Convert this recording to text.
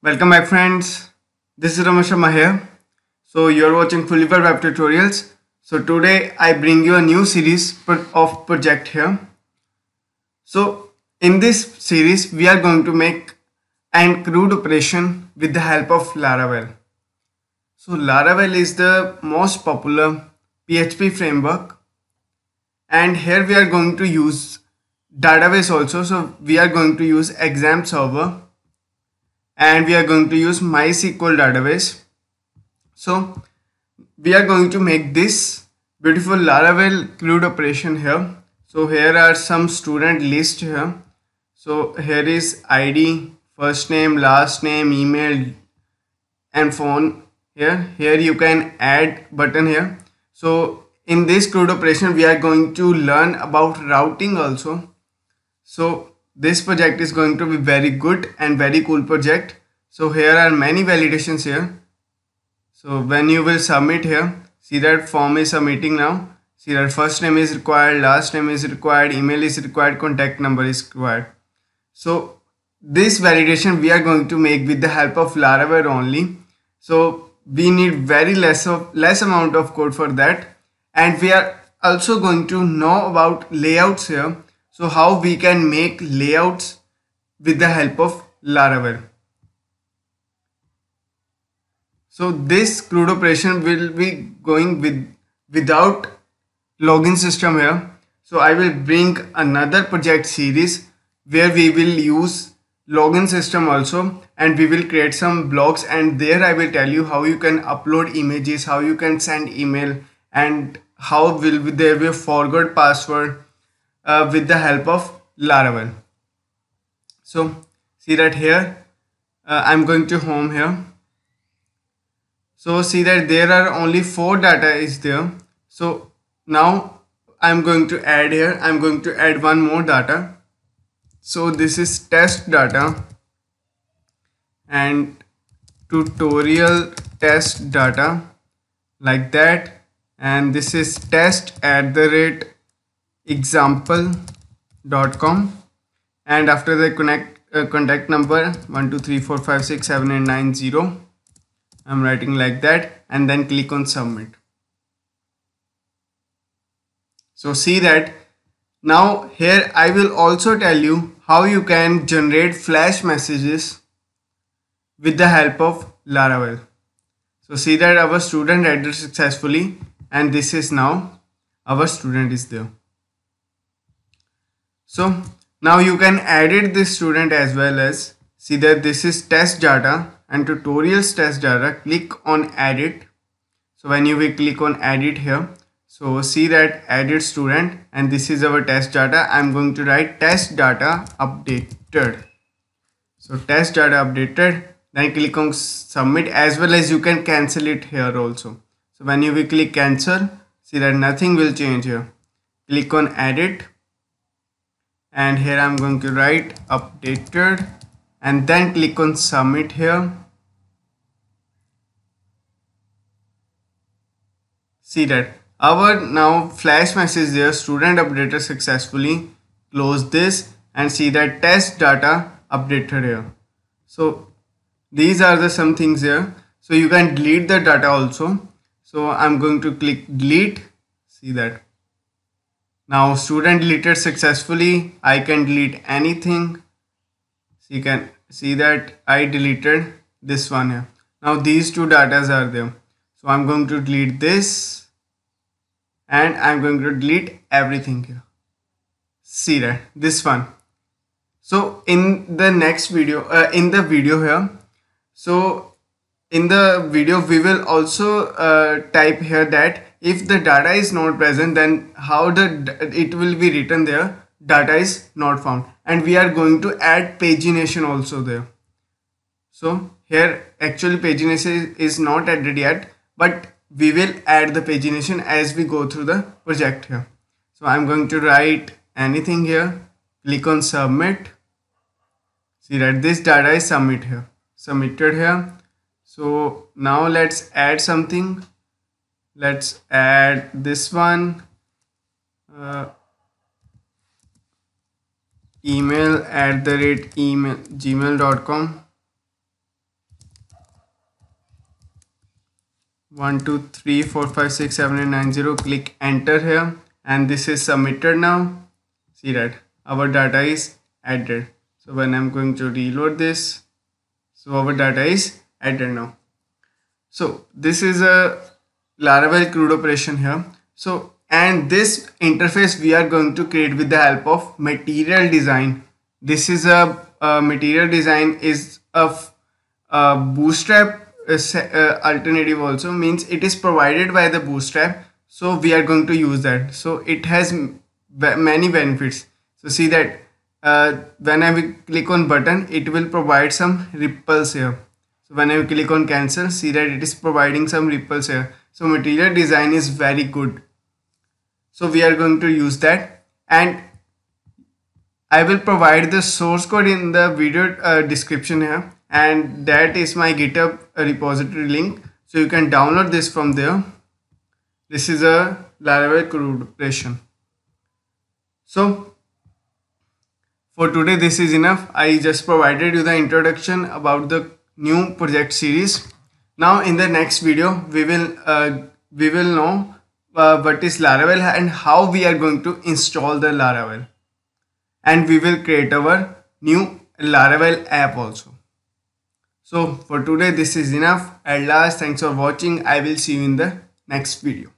Welcome back friends, this is Ramesh Sharma here. So you are watching Fulliver Web Tutorials. So today I bring you a new series of project here. So in this series we are going to make an crude operation with the help of Laravel. So Laravel is the most popular PHP framework and here we are going to use database also. So we are going to use exam server and we are going to use MySQL database. So we are going to make this beautiful Laravel CRUD operation here. So here are some student list here. So here is ID, first name, last name, email and phone here. Here you can add button here. So in this CRUD operation we are going to learn about routing also. So this project is going to be very good and very cool project so here are many validations here so when you will submit here see that form is submitting now see that first name is required last name is required email is required contact number is required so this validation we are going to make with the help of laravel only so we need very less of less amount of code for that and we are also going to know about layouts here so how we can make layouts with the help of Laravel. So this CRUD operation will be going with without login system here. So I will bring another project series where we will use login system also and we will create some blogs and there I will tell you how you can upload images, how you can send email and how will there be a forgot password uh, with the help of Laravel. So see that here, uh, I'm going to home here. So see that there are only four data is there. So now I'm going to add here, I'm going to add one more data. So this is test data and tutorial test data like that and this is test at the rate example.com and after the connect uh, contact number one two three I'm writing like that and then click on submit so see that now here I will also tell you how you can generate flash messages with the help of Laravel. So see that our student added successfully and this is now our student is there. So now you can edit this student as well as see that this is test data and tutorials test data click on edit. So when you will click on edit here so see that edit student and this is our test data. I'm going to write test data updated. So test data updated then click on submit as well as you can cancel it here also. So when you will click cancel see that nothing will change here. Click on edit and here I'm going to write updated and then click on submit here see that our now flash message there student updated successfully close this and see that test data updated here so these are the some things here so you can delete the data also so I'm going to click delete see that now student deleted successfully. I can delete anything. So you can see that I deleted this one here. Now these two datas are there. So I'm going to delete this and I'm going to delete everything here. See that this one. So in the next video, uh, in the video here, so in the video we will also uh, type here that if the data is not present then how the it will be written there data is not found and we are going to add pagination also there so here actually pagination is not added yet but we will add the pagination as we go through the project here so i'm going to write anything here click on submit see that this data is submit here submitted here so now let's add something let's add this one uh, email at the rate email gmail.com one two three four five six seven eight nine zero click enter here and this is submitted now see that our data is added so when i'm going to reload this so our data is added now so this is a Laravel CRUD operation here. So, and this interface we are going to create with the help of material design. This is a, a material design is of a bootstrap alternative also means it is provided by the bootstrap. So we are going to use that. So it has many benefits. So see that uh, when I click on button, it will provide some ripples here. So when I click on cancel, see that it is providing some ripples here so material design is very good so we are going to use that and I will provide the source code in the video uh, description here and that is my github uh, repository link so you can download this from there this is a Laravel correlation so for today this is enough I just provided you the introduction about the new project series now in the next video, we will uh, we will know uh, what is Laravel and how we are going to install the Laravel. And we will create our new Laravel app also. So for today, this is enough. At last, thanks for watching. I will see you in the next video.